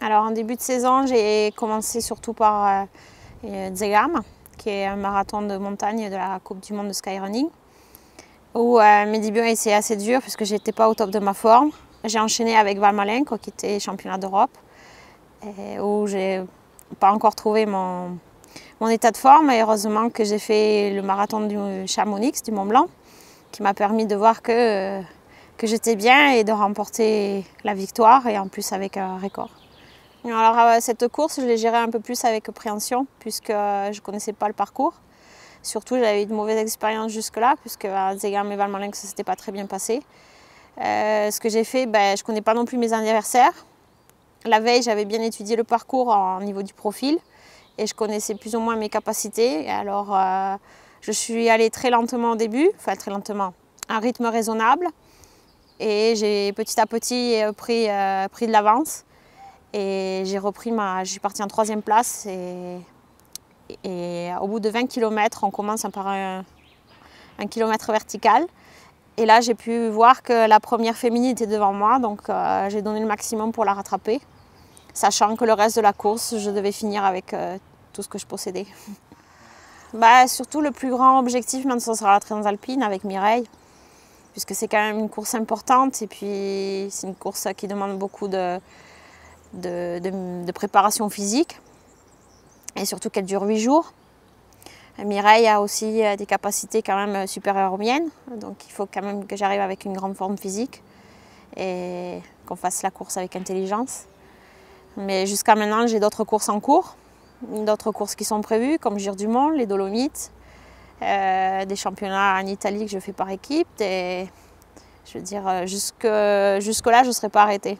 Alors en début de saison, j'ai commencé surtout par euh, euh qui est un marathon de montagne de la Coupe du Monde de Skyrunning, où euh, mes débuts assez dur puisque je n'étais pas au top de ma forme. J'ai enchaîné avec Valmalenko, qui était championnat d'Europe, où j'ai pas encore trouvé mon, état de forme. heureusement que j'ai fait le marathon du Chamonix, du Mont Blanc, qui m'a permis de voir euh, que j'étais bien et de remporter la victoire, et en plus avec un record. Alors euh, cette course, je l'ai gérée un peu plus avec préhension puisque euh, je ne connaissais pas le parcours. Surtout, j'avais eu de mauvaises expériences jusque-là puisque euh, à Zegam et Valmalingue, ça ne s'était pas très bien passé. ce que j'ai fait, ben, je ne connais pas non plus mes anniversaires. La veille, j'avais bien étudié le parcours au niveau du profil et je connaissais plus ou moins mes capacités. Alors, je suis allée très lentement au début, enfin très lentement, un rythme raisonnable. Et j'ai petit à petit pris, pris de l'avance. Et j'ai repris ma. Je suis partie en troisième place. Et, et au bout de 20 km, on commence par un, kilomètre vertical. Et là, j'ai pu voir que la première féminine était devant moi, donc euh, j'ai donné le maximum pour la rattraper, sachant que le reste de la course, je devais finir avec euh, tout ce que je possédais. bah, surtout, le plus grand objectif maintenant, ce sera la Transalpine avec Mireille, puisque c'est quand même une course importante et puis c'est une course qui demande beaucoup de, de, préparation physique et surtout qu'elle dure huit jours. Mireille a aussi euh, des capacités quand même euh, supérieures aux miennes, donc il faut quand même que j'arrive avec une grande forme physique et qu'on fasse la course avec intelligence. Mais jusqu'à maintenant, j'ai d'autres courses en cours, d'autres courses qui sont prévues, comme Gire du Monde, les Dolomites, euh, des championnats en Italie que je fais par équipe. Et, je veux dire, jusque-là, je ne serai pas arrêtée.